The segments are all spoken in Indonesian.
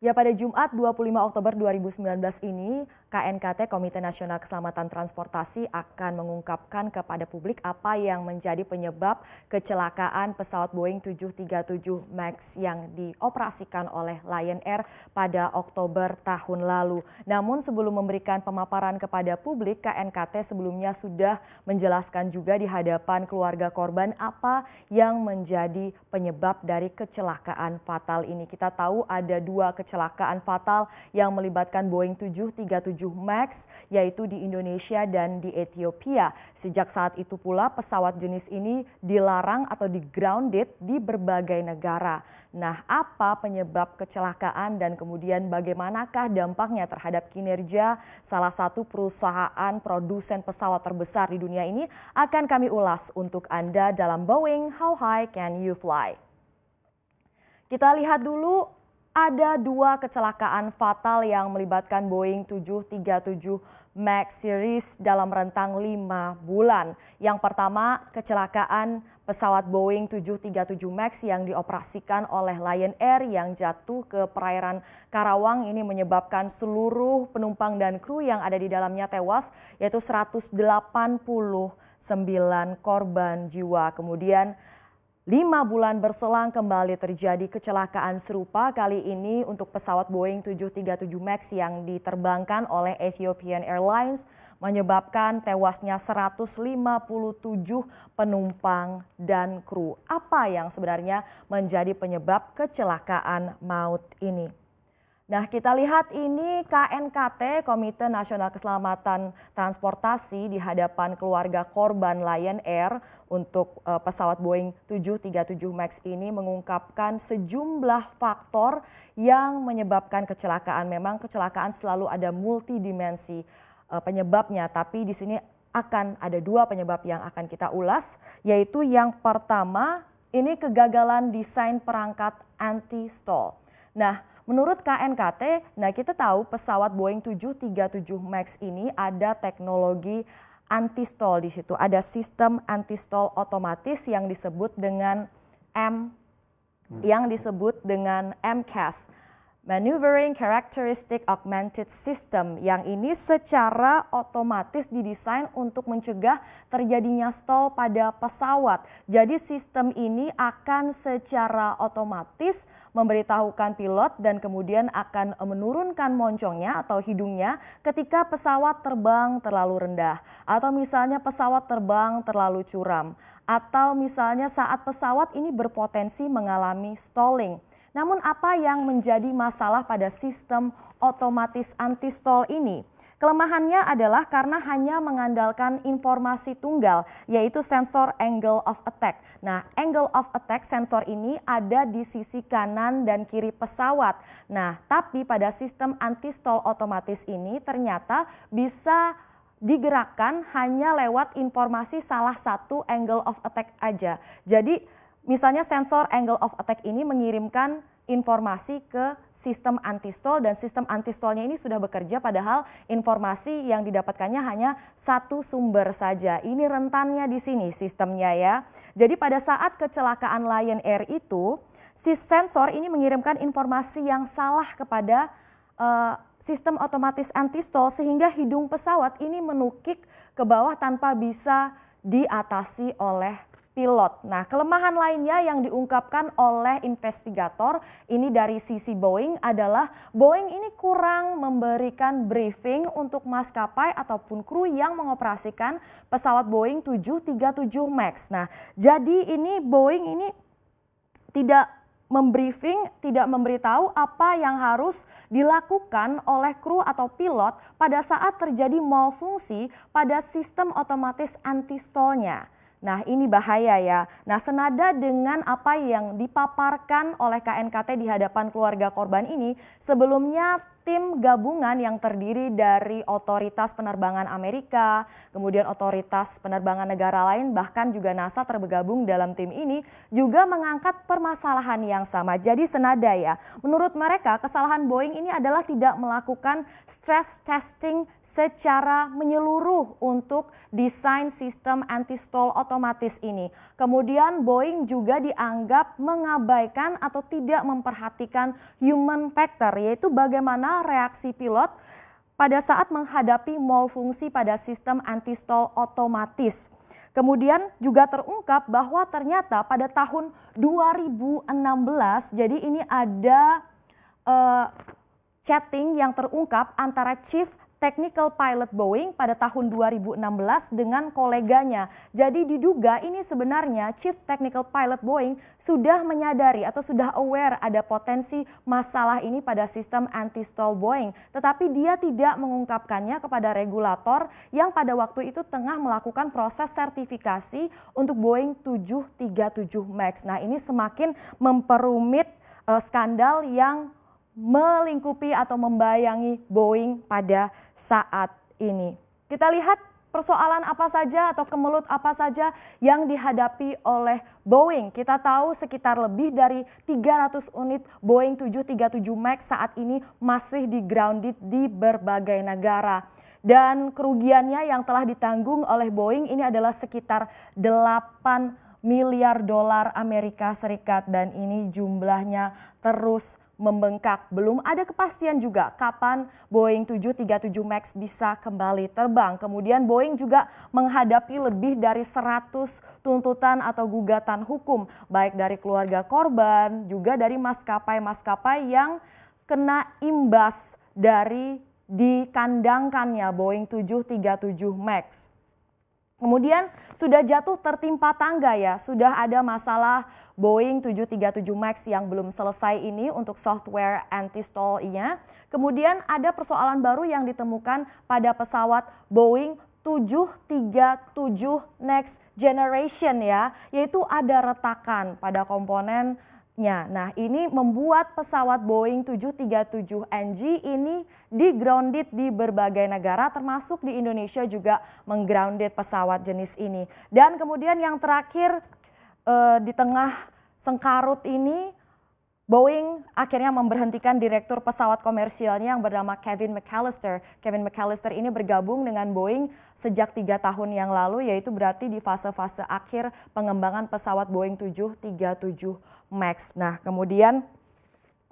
Ya pada Jumat 25 Oktober 2019 ini, KNKT Komite Nasional Keselamatan Transportasi akan mengungkapkan kepada publik apa yang menjadi penyebab kecelakaan pesawat Boeing 737 MAX yang dioperasikan oleh Lion Air pada Oktober tahun lalu. Namun sebelum memberikan pemaparan kepada publik, KNKT sebelumnya sudah menjelaskan juga di hadapan keluarga korban apa yang menjadi penyebab dari kecelakaan fatal ini. Kita tahu ada dua kecelakaan kecelakaan fatal yang melibatkan Boeing 737 MAX yaitu di Indonesia dan di Ethiopia. Sejak saat itu pula pesawat jenis ini dilarang atau di grounded di berbagai negara. Nah, apa penyebab kecelakaan dan kemudian bagaimanakah dampaknya terhadap kinerja salah satu perusahaan produsen pesawat terbesar di dunia ini akan kami ulas untuk Anda dalam Boeing How High Can You Fly. Kita lihat dulu ada dua kecelakaan fatal yang melibatkan Boeing 737 MAX series dalam rentang lima bulan. Yang pertama, kecelakaan pesawat Boeing 737 MAX yang dioperasikan oleh Lion Air yang jatuh ke perairan Karawang ini menyebabkan seluruh penumpang dan kru yang ada di dalamnya tewas yaitu 189 korban jiwa. Kemudian Lima bulan berselang kembali terjadi kecelakaan serupa kali ini untuk pesawat Boeing 737 MAX yang diterbangkan oleh Ethiopian Airlines menyebabkan tewasnya 157 penumpang dan kru. Apa yang sebenarnya menjadi penyebab kecelakaan maut ini? Nah, kita lihat ini KNKT, Komite Nasional Keselamatan Transportasi di hadapan keluarga korban Lion Air untuk eh, pesawat Boeing 737 MAX ini mengungkapkan sejumlah faktor yang menyebabkan kecelakaan. Memang kecelakaan selalu ada multidimensi eh, penyebabnya, tapi di sini akan ada dua penyebab yang akan kita ulas, yaitu yang pertama ini kegagalan desain perangkat anti-stall. Nah, Menurut KNKT, nah kita tahu pesawat Boeing 737 MAX ini ada teknologi anti-stall di situ. Ada sistem anti-stall otomatis yang disebut dengan M yang disebut dengan MCAS Maneuvering Characteristic Augmented System yang ini secara otomatis didesain untuk mencegah terjadinya stall pada pesawat. Jadi sistem ini akan secara otomatis memberitahukan pilot dan kemudian akan menurunkan moncongnya atau hidungnya ketika pesawat terbang terlalu rendah atau misalnya pesawat terbang terlalu curam atau misalnya saat pesawat ini berpotensi mengalami stalling. Namun apa yang menjadi masalah pada sistem otomatis anti anti-stall ini? Kelemahannya adalah karena hanya mengandalkan informasi tunggal, yaitu sensor angle of attack. Nah, angle of attack sensor ini ada di sisi kanan dan kiri pesawat. Nah, tapi pada sistem anti-stall otomatis ini ternyata bisa digerakkan hanya lewat informasi salah satu angle of attack aja. Jadi Misalnya sensor angle of attack ini mengirimkan informasi ke sistem anti stall dan sistem anti stallnya ini sudah bekerja padahal informasi yang didapatkannya hanya satu sumber saja. Ini rentannya di sini sistemnya ya. Jadi pada saat kecelakaan Lion Air itu si sensor ini mengirimkan informasi yang salah kepada uh, sistem otomatis anti stall sehingga hidung pesawat ini menukik ke bawah tanpa bisa diatasi oleh pilot. Nah, kelemahan lainnya yang diungkapkan oleh investigator ini dari sisi Boeing adalah Boeing ini kurang memberikan briefing untuk maskapai ataupun kru yang mengoperasikan pesawat Boeing 737 Max. Nah, jadi ini Boeing ini tidak membriefing, tidak memberitahu apa yang harus dilakukan oleh kru atau pilot pada saat terjadi malfungsi pada sistem otomatis anti stallnya. Nah, ini bahaya ya. Nah, senada dengan apa yang dipaparkan oleh KNKT di hadapan keluarga korban ini, sebelumnya tim gabungan yang terdiri dari otoritas penerbangan Amerika, kemudian otoritas penerbangan negara lain, bahkan juga NASA tergabung dalam tim ini juga mengangkat permasalahan yang sama. Jadi senada ya, menurut mereka kesalahan Boeing ini adalah tidak melakukan stress testing secara menyeluruh untuk desain sistem anti-stall otomatis ini. Kemudian Boeing juga dianggap mengabaikan atau tidak memperhatikan human factor, yaitu bagaimana reaksi pilot pada saat menghadapi malfungsi pada sistem anti antistol otomatis. Kemudian juga terungkap bahwa ternyata pada tahun 2016, jadi ini ada uh, chatting yang terungkap antara Chief Technical Pilot Boeing pada tahun 2016 dengan koleganya. Jadi diduga ini sebenarnya Chief Technical Pilot Boeing sudah menyadari atau sudah aware ada potensi masalah ini pada sistem anti-stall Boeing. Tetapi dia tidak mengungkapkannya kepada regulator yang pada waktu itu tengah melakukan proses sertifikasi untuk Boeing 737 MAX. Nah ini semakin memperumit eh, skandal yang melingkupi atau membayangi Boeing pada saat ini. Kita lihat persoalan apa saja atau kemelut apa saja yang dihadapi oleh Boeing. Kita tahu sekitar lebih dari 300 unit Boeing 737 MAX saat ini masih di grounded di berbagai negara. Dan kerugiannya yang telah ditanggung oleh Boeing ini adalah sekitar 8 miliar dolar Amerika Serikat dan ini jumlahnya terus membengkak. Belum ada kepastian juga kapan Boeing 737 MAX bisa kembali terbang. Kemudian Boeing juga menghadapi lebih dari 100 tuntutan atau gugatan hukum baik dari keluarga korban juga dari maskapai-maskapai yang kena imbas dari dikandangkannya Boeing 737 MAX. Kemudian sudah jatuh tertimpa tangga ya, sudah ada masalah Boeing 737 MAX yang belum selesai ini untuk software anti-stall-nya. Kemudian ada persoalan baru yang ditemukan pada pesawat Boeing 737 next generation ya, yaitu ada retakan pada komponen pesawatnya. Nah, nah ini membuat pesawat Boeing 737NG ini di grounded di berbagai negara termasuk di Indonesia juga menggrounded pesawat jenis ini. Dan kemudian yang terakhir eh, di tengah sengkarut ini Boeing akhirnya memberhentikan direktur pesawat komersialnya yang bernama Kevin McAllister. Kevin McAllister ini bergabung dengan Boeing sejak tiga tahun yang lalu, yaitu berarti di fase-fase akhir pengembangan pesawat Boeing 737 Max. Nah, kemudian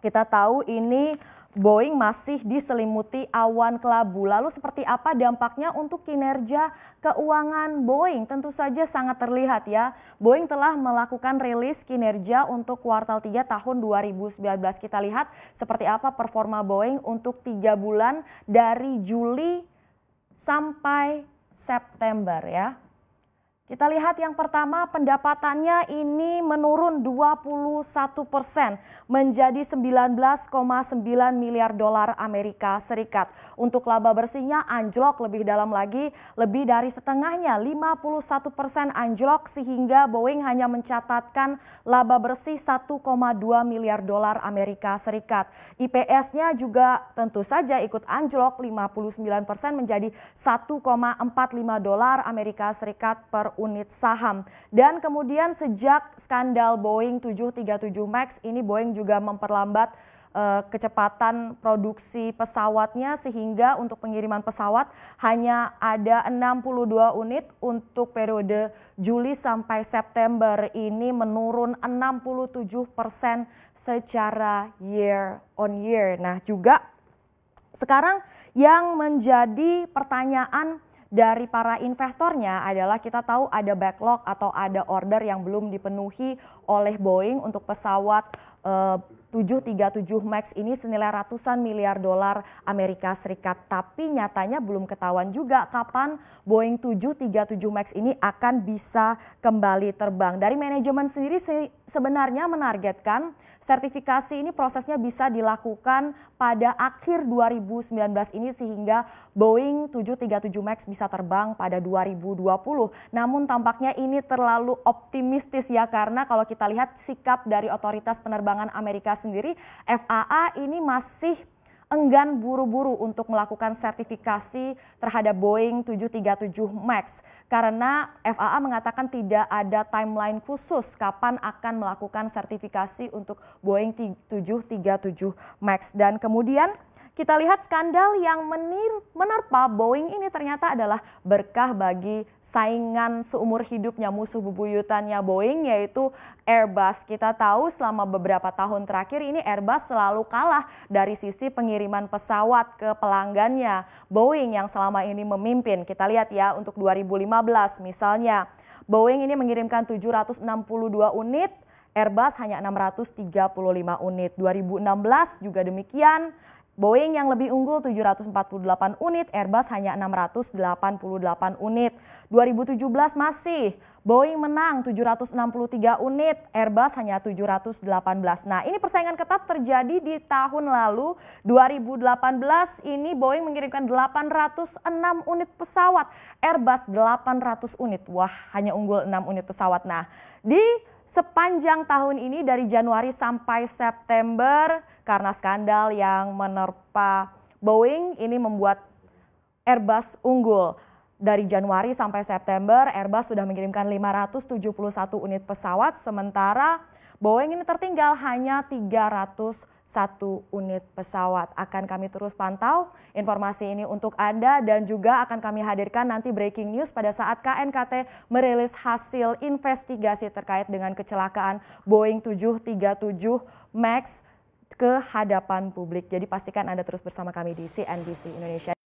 kita tahu ini Boeing masih diselimuti awan kelabu. Lalu seperti apa dampaknya untuk kinerja keuangan Boeing? Tentu saja sangat terlihat ya. Boeing telah melakukan rilis kinerja untuk kuartal 3 tahun 2019. Kita lihat seperti apa performa Boeing untuk 3 bulan dari Juli sampai September ya. Kita lihat yang pertama pendapatannya ini menurun 21 persen menjadi 19,9 miliar dolar Amerika Serikat. Untuk laba bersihnya anjlok lebih dalam lagi, lebih dari setengahnya 51 persen anjlok sehingga Boeing hanya mencatatkan laba bersih 1,2 miliar dolar Amerika Serikat. IPS-nya juga tentu saja ikut anjlok 59 persen menjadi 1,45 dolar Amerika Serikat per unit saham. Dan kemudian sejak skandal Boeing 737 MAX ini Boeing juga memperlambat eh, kecepatan produksi pesawatnya sehingga untuk pengiriman pesawat hanya ada 62 unit untuk periode Juli sampai September ini menurun 67 persen secara year on year. Nah juga sekarang yang menjadi pertanyaan dari para investornya adalah kita tahu ada backlog atau ada order yang belum dipenuhi oleh Boeing untuk pesawat eh, 737 MAX ini senilai ratusan miliar dolar Amerika Serikat. Tapi nyatanya belum ketahuan juga kapan Boeing 737 MAX ini akan bisa kembali terbang. Dari manajemen sendiri sebenarnya menargetkan sertifikasi ini prosesnya bisa dilakukan pada akhir 2019 ini sehingga Boeing 737 MAX bisa terbang pada 2020. Namun tampaknya ini terlalu optimistis ya karena kalau kita lihat sikap dari otoritas penerbangan Amerika sendiri FAA ini masih enggan buru-buru untuk melakukan sertifikasi terhadap Boeing 737 MAX karena FAA mengatakan tidak ada timeline khusus kapan akan melakukan sertifikasi untuk Boeing 737 MAX dan kemudian kita lihat skandal yang menir, menerpa Boeing ini ternyata adalah berkah bagi saingan seumur hidupnya musuh bebuyutannya Boeing yaitu Airbus. Kita tahu selama beberapa tahun terakhir ini Airbus selalu kalah dari sisi pengiriman pesawat ke pelanggannya Boeing yang selama ini memimpin. Kita lihat ya untuk 2015 misalnya Boeing ini mengirimkan 762 unit Airbus hanya 635 unit. 2016 juga demikian, Boeing yang lebih unggul 748 unit, Airbus hanya 688 unit. 2017 masih Boeing menang 763 unit, Airbus hanya 718. Nah, ini persaingan ketat terjadi di tahun lalu 2018 ini Boeing mengirimkan 806 unit pesawat, Airbus 800 unit. Wah, hanya unggul 6 unit pesawat. Nah, di sepanjang tahun ini dari Januari sampai September karena skandal yang menerpa Boeing ini membuat Airbus unggul. Dari Januari sampai September, Airbus sudah mengirimkan 571 unit pesawat, sementara Boeing ini tertinggal hanya 301 unit pesawat. Akan kami terus pantau informasi ini untuk Anda dan juga akan kami hadirkan nanti breaking news pada saat KNKT merilis hasil investigasi terkait dengan kecelakaan Boeing 737 MAX ke hadapan publik. Jadi pastikan Anda terus bersama kami di CNBC Indonesia.